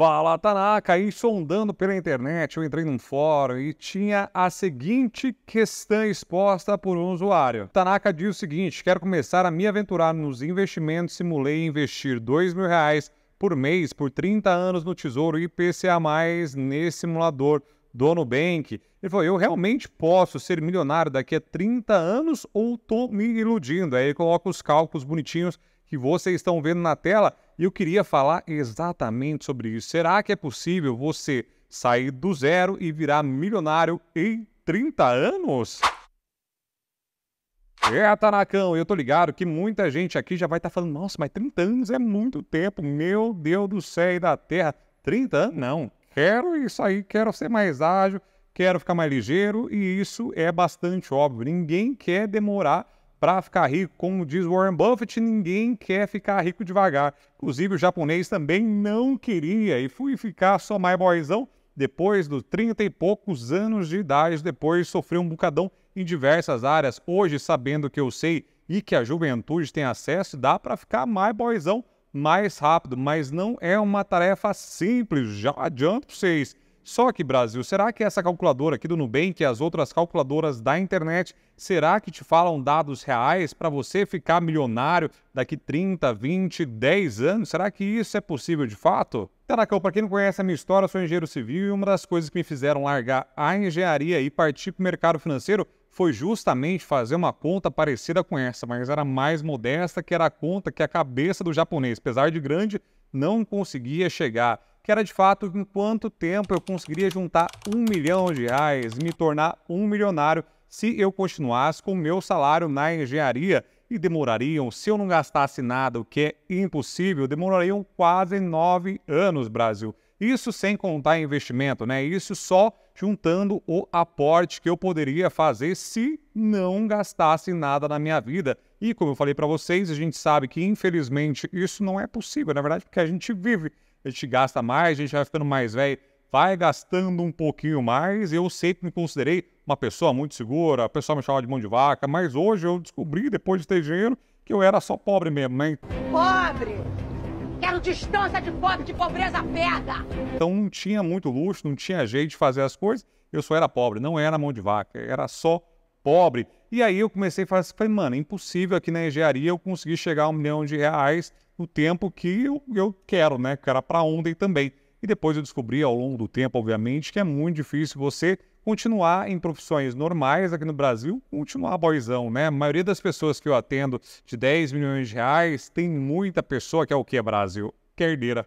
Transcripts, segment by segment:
Fala Tanaka, e sondando pela internet, eu entrei num fórum e tinha a seguinte questão exposta por um usuário. Tanaka diz o seguinte: quero começar a me aventurar nos investimentos, simulei investir dois mil reais por mês por 30 anos no Tesouro IPCA+, nesse simulador do Nubank. Ele falou, eu realmente posso ser milionário daqui a 30 anos ou tô me iludindo? Aí ele coloca os cálculos bonitinhos que vocês estão vendo na tela e eu queria falar exatamente sobre isso. Será que é possível você sair do zero e virar milionário em 30 anos? É, Tanacão, eu tô ligado que muita gente aqui já vai estar tá falando, nossa, mas 30 anos é muito tempo, meu Deus do céu e da terra. 30 anos? Não. Quero isso aí, quero ser mais ágil, quero ficar mais ligeiro, e isso é bastante óbvio. Ninguém quer demorar para ficar rico, como diz Warren Buffett, ninguém quer ficar rico devagar. Inclusive, o japonês também não queria e fui ficar só mais boizão depois dos 30 e poucos anos de idade, depois sofreu um bocadão em diversas áreas. Hoje, sabendo que eu sei e que a juventude tem acesso, dá para ficar mais boizão mais rápido, mas não é uma tarefa simples, já adianto para vocês. Só que, Brasil, será que essa calculadora aqui do Nubank e as outras calculadoras da internet, será que te falam dados reais para você ficar milionário daqui 30, 20, 10 anos? Será que isso é possível de fato? Teracão, para quem não conhece a minha história, eu sou engenheiro civil e uma das coisas que me fizeram largar a engenharia e partir para o mercado financeiro foi justamente fazer uma conta parecida com essa, mas era mais modesta, que era a conta que a cabeça do japonês, apesar de grande, não conseguia chegar que era de fato em quanto tempo eu conseguiria juntar um milhão de reais, me tornar um milionário se eu continuasse com o meu salário na engenharia. E demorariam, se eu não gastasse nada, o que é impossível, demorariam quase nove anos, Brasil. Isso sem contar investimento, né? Isso só juntando o aporte que eu poderia fazer se não gastasse nada na minha vida. E como eu falei para vocês, a gente sabe que infelizmente isso não é possível, na verdade, porque a gente vive a gente gasta mais, a gente vai ficando mais velho, vai gastando um pouquinho mais. Eu sempre me considerei uma pessoa muito segura, a pessoa me chamava de mão de vaca, mas hoje eu descobri, depois de ter dinheiro, que eu era só pobre mesmo, né? Pobre! Quero distância de pobre, de pobreza pega! Então não tinha muito luxo, não tinha jeito de fazer as coisas, eu só era pobre, não era mão de vaca, era só pobre. E aí eu comecei a falar assim, falei, mano, é impossível aqui na engenharia eu conseguir chegar a um milhão de reais no tempo que eu, eu quero, né? Que era para ontem também. E depois eu descobri ao longo do tempo, obviamente, que é muito difícil você continuar em profissões normais aqui no Brasil, continuar boizão, né? A maioria das pessoas que eu atendo de 10 milhões de reais, tem muita pessoa que é o que, Brasil? Que é herdeira.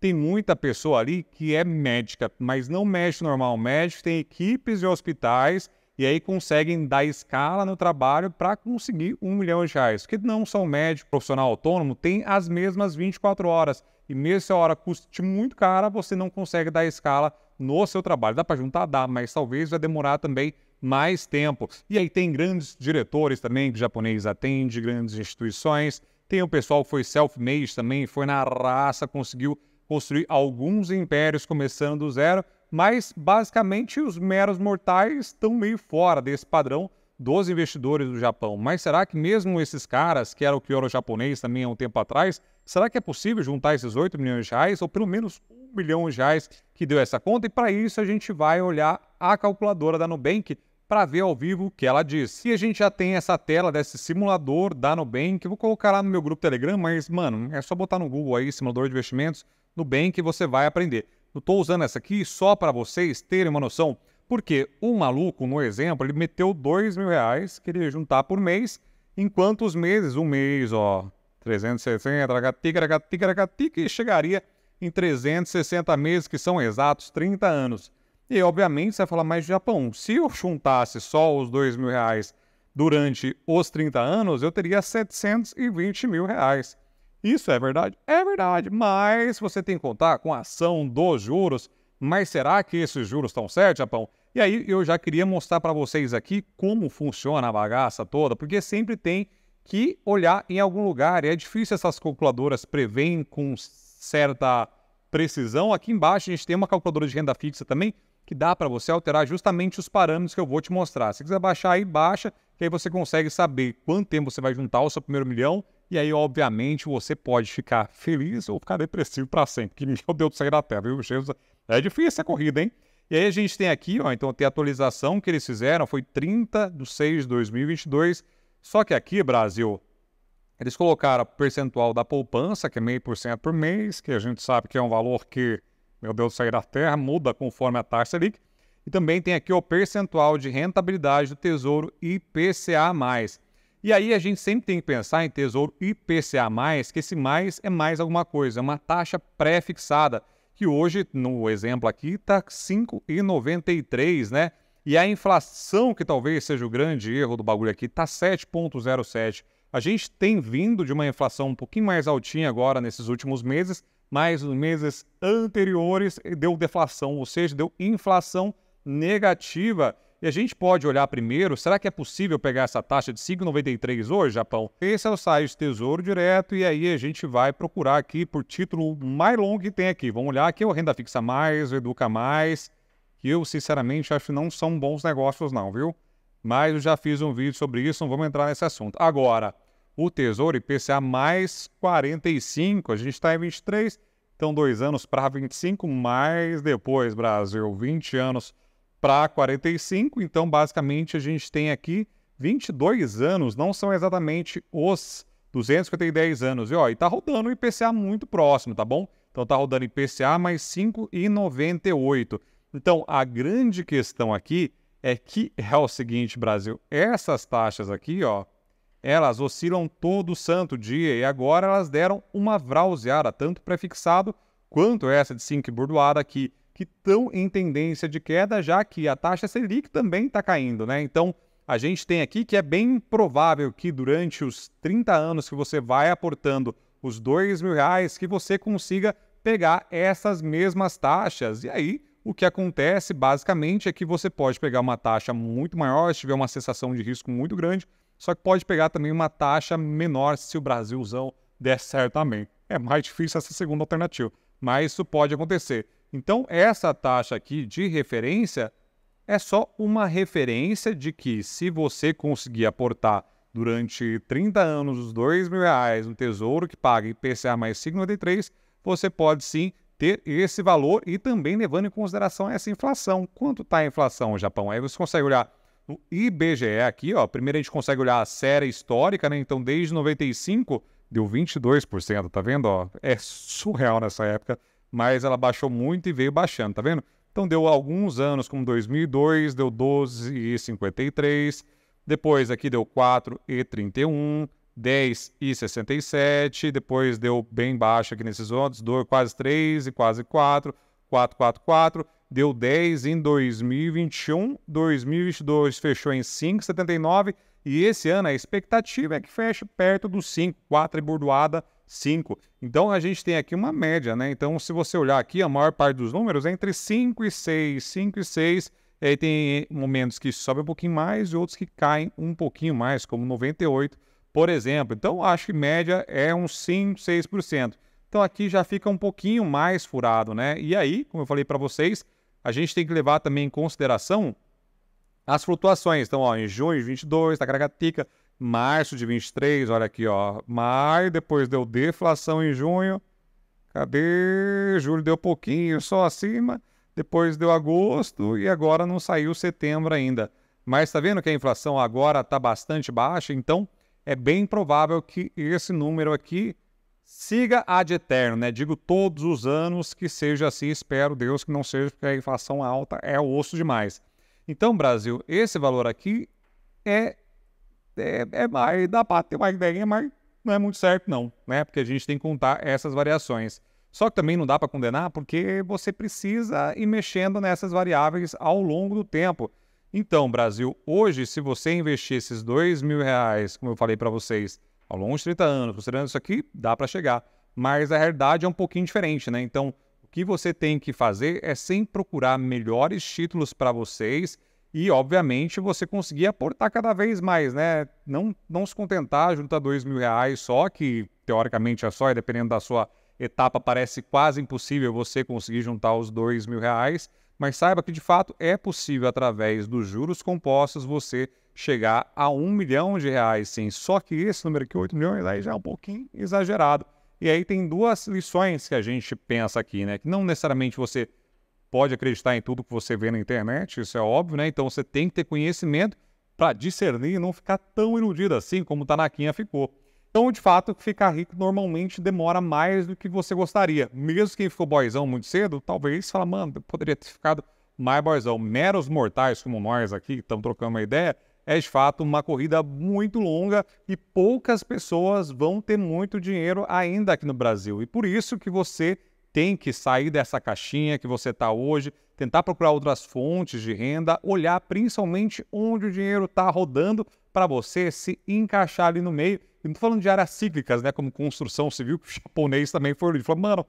Tem muita pessoa ali que é médica, mas não médico normal. Médico tem equipes de hospitais e aí conseguem dar escala no trabalho para conseguir um milhão de reais. Que não são médico, profissional autônomo, tem as mesmas 24 horas. E mesmo se a hora custe muito cara, você não consegue dar escala no seu trabalho. Dá para juntar? Dá, mas talvez vai demorar também mais tempo. E aí tem grandes diretores também que o japonês atende, grandes instituições. Tem o pessoal que foi self-made também, foi na raça, conseguiu construir alguns impérios começando do zero mas basicamente os meros mortais estão meio fora desse padrão dos investidores do Japão. Mas será que mesmo esses caras, que era o Kyoro japonês também há um tempo atrás, será que é possível juntar esses 8 milhões de reais, ou pelo menos 1 milhão de reais que deu essa conta? E para isso a gente vai olhar a calculadora da Nubank para ver ao vivo o que ela diz. E a gente já tem essa tela desse simulador da Nubank, vou colocar lá no meu grupo Telegram, mas mano, é só botar no Google aí, simulador de investimentos, Nubank, você vai aprender. Eu estou usando essa aqui só para vocês terem uma noção, porque o maluco, no exemplo, ele meteu dois mil reais que ele ia juntar por mês, Em quantos meses, um mês, ó, 360, tica, e chegaria em 360 meses, que são exatos 30 anos. E obviamente você vai falar, mas Japão, se eu juntasse só os dois mil reais durante os 30 anos, eu teria 720 mil reais. Isso é verdade? É verdade, mas você tem que contar com a ação dos juros. Mas será que esses juros estão certos, Japão? E aí eu já queria mostrar para vocês aqui como funciona a bagaça toda, porque sempre tem que olhar em algum lugar. E é difícil essas calculadoras preverem com certa precisão. Aqui embaixo a gente tem uma calculadora de renda fixa também, que dá para você alterar justamente os parâmetros que eu vou te mostrar. Se quiser baixar aí, baixa, que aí você consegue saber quanto tempo você vai juntar o seu primeiro milhão e aí, obviamente, você pode ficar feliz ou ficar depressivo para sempre. Que meu Deus de sair da terra, viu, Jesus? É difícil essa corrida, hein? E aí a gente tem aqui, ó, então tem a atualização que eles fizeram, foi 30 de 6 de 2022. Só que aqui, Brasil, eles colocaram o percentual da poupança, que é meio por cento por mês, que a gente sabe que é um valor que, meu Deus de sair da terra, muda conforme a taxa ali. E também tem aqui o percentual de rentabilidade do Tesouro IPCA+. E aí a gente sempre tem que pensar em Tesouro IPCA+, que esse mais é mais alguma coisa, é uma taxa pré-fixada, que hoje, no exemplo aqui, está 5,93, né? E a inflação, que talvez seja o grande erro do bagulho aqui, está 7,07. A gente tem vindo de uma inflação um pouquinho mais altinha agora nesses últimos meses, mas nos meses anteriores deu deflação, ou seja, deu inflação negativa. E a gente pode olhar primeiro, será que é possível pegar essa taxa de 5,93 hoje, Japão? Esse é o site Tesouro Direto e aí a gente vai procurar aqui por título mais longo que tem aqui. Vamos olhar aqui é o Renda Fixa Mais, o Educa Mais, que eu sinceramente acho que não são bons negócios não, viu? Mas eu já fiz um vídeo sobre isso, não vamos entrar nesse assunto. Agora, o Tesouro IPCA mais 45, a gente está em 23, então dois anos para 25, mais depois, Brasil, 20 anos para 45. Então, basicamente, a gente tem aqui 22 anos, não são exatamente os 210 anos. E ó, e tá rodando o IPCA muito próximo, tá bom? Então tá rodando IPCA mais 5,98. Então a grande questão aqui é que é o seguinte, Brasil, essas taxas aqui, ó, elas oscilam todo santo dia e agora elas deram uma vrauseada, tanto prefixado quanto essa de 5 burdoada aqui que estão em tendência de queda, já que a taxa Selic também está caindo, né? Então, a gente tem aqui que é bem provável que durante os 30 anos que você vai aportando os dois mil reais, que você consiga pegar essas mesmas taxas. E aí, o que acontece basicamente é que você pode pegar uma taxa muito maior se tiver uma sensação de risco muito grande, só que pode pegar também uma taxa menor se o Brasilzão der certo também. É mais difícil essa segunda alternativa, mas isso pode acontecer. Então, essa taxa aqui de referência é só uma referência de que se você conseguir aportar durante 30 anos os dois mil reais no tesouro que paga IPCA mais 53, você pode sim ter esse valor e também levando em consideração essa inflação. Quanto está a inflação, no Japão? Aí você consegue olhar no IBGE aqui, ó. Primeiro a gente consegue olhar a série histórica, né? Então, desde 95 deu 22%, tá vendo? Ó, é surreal nessa época mas ela baixou muito e veio baixando, tá vendo? Então deu alguns anos, como 2002, deu 12,53, depois aqui deu 4,31, 10,67, depois deu bem baixo aqui nesses outros, deu quase 3 e quase 4, 444, deu 10 em 2021, 2022 fechou em 5,79 e esse ano a expectativa é que feche perto dos 5, 4 e bordoada 5. Então a gente tem aqui uma média, né? Então, se você olhar aqui, a maior parte dos números é entre 5 e 6, 5 e 6. E aí tem momentos que sobe um pouquinho mais e outros que caem um pouquinho mais, como 98, por exemplo. Então, acho que média é uns 5, 6%. Então aqui já fica um pouquinho mais furado, né? E aí, como eu falei para vocês, a gente tem que levar também em consideração as flutuações. Então, ó, em junho, 22, Tacaracatica, março de 23, olha aqui, ó. Maio, depois deu deflação em junho. Cadê? Julho deu pouquinho, só acima. Depois deu agosto e agora não saiu setembro ainda. Mas está vendo que a inflação agora está bastante baixa, então é bem provável que esse número aqui siga ad eterno, né? Digo todos os anos que seja assim, espero Deus que não seja, porque a inflação alta é osso demais. Então, Brasil, esse valor aqui é é, é mais, dá para ter uma ideia, mas não é muito certo não, né? Porque a gente tem que contar essas variações. Só que também não dá para condenar porque você precisa ir mexendo nessas variáveis ao longo do tempo. Então, Brasil, hoje, se você investir esses dois mil reais, como eu falei para vocês, ao longo de 30 anos, considerando isso aqui, dá para chegar. Mas a realidade é um pouquinho diferente, né? Então, o que você tem que fazer é sempre procurar melhores títulos para vocês e, obviamente, você conseguir aportar cada vez mais, né? Não, não se contentar, juntar dois mil reais só, que teoricamente é só, e dependendo da sua etapa, parece quase impossível você conseguir juntar os dois mil reais, mas saiba que de fato é possível, através dos juros compostos, você chegar a um milhão de reais, sim. Só que esse número aqui, 8 milhões, aí já é um pouquinho exagerado. E aí tem duas lições que a gente pensa aqui, né? Que não necessariamente você pode acreditar em tudo que você vê na internet, isso é óbvio, né? Então você tem que ter conhecimento para discernir e não ficar tão iludido assim como o Tanaquinha ficou. Então, de fato, ficar rico normalmente demora mais do que você gostaria. Mesmo quem ficou boizão muito cedo, talvez fala, mano, eu poderia ter ficado mais boizão. Meros mortais como nós aqui, que estamos trocando uma ideia, é de fato uma corrida muito longa e poucas pessoas vão ter muito dinheiro ainda aqui no Brasil. E por isso que você tem que sair dessa caixinha que você está hoje, tentar procurar outras fontes de renda, olhar principalmente onde o dinheiro está rodando para você se encaixar ali no meio. E não estou falando de áreas cíclicas, né? Como construção civil, que o japonês também foi ali. Falou, mano,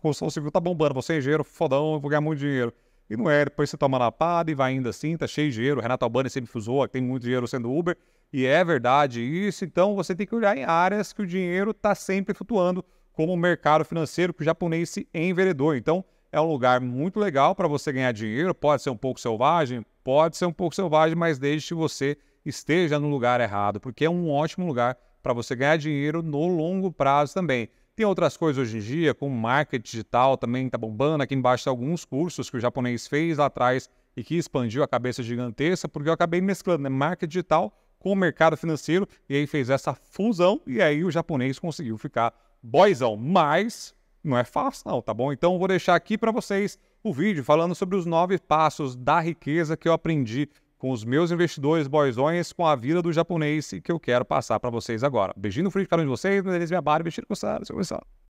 construção civil tá bombando, você é engenheiro, fodão, eu vou ganhar muito dinheiro. E não é, depois você toma lapada e vai ainda assim, tá cheio de dinheiro. O Renato Albani sempre fusou, ah, tem muito dinheiro sendo Uber. E é verdade isso, então você tem que olhar em áreas que o dinheiro está sempre flutuando como o mercado financeiro que o japonês se enveredou. Então, é um lugar muito legal para você ganhar dinheiro, pode ser um pouco selvagem, pode ser um pouco selvagem, mas desde que você esteja no lugar errado, porque é um ótimo lugar para você ganhar dinheiro no longo prazo também. Tem outras coisas hoje em dia, como marketing digital também está bombando. Aqui embaixo tem alguns cursos que o japonês fez lá atrás e que expandiu a cabeça gigantesca, porque eu acabei mesclando né, marketing digital com o mercado financeiro e aí fez essa fusão e aí o japonês conseguiu ficar boyzão, mas não é fácil não, tá bom? Então vou deixar aqui para vocês o vídeo falando sobre os nove passos da riqueza que eu aprendi com os meus investidores boyzões com a vida do japonês e que eu quero passar para vocês agora. Beijinho no frio de cada um de vocês, meu nome é Minha Barba, Bichinho Coçado, seu pessoal.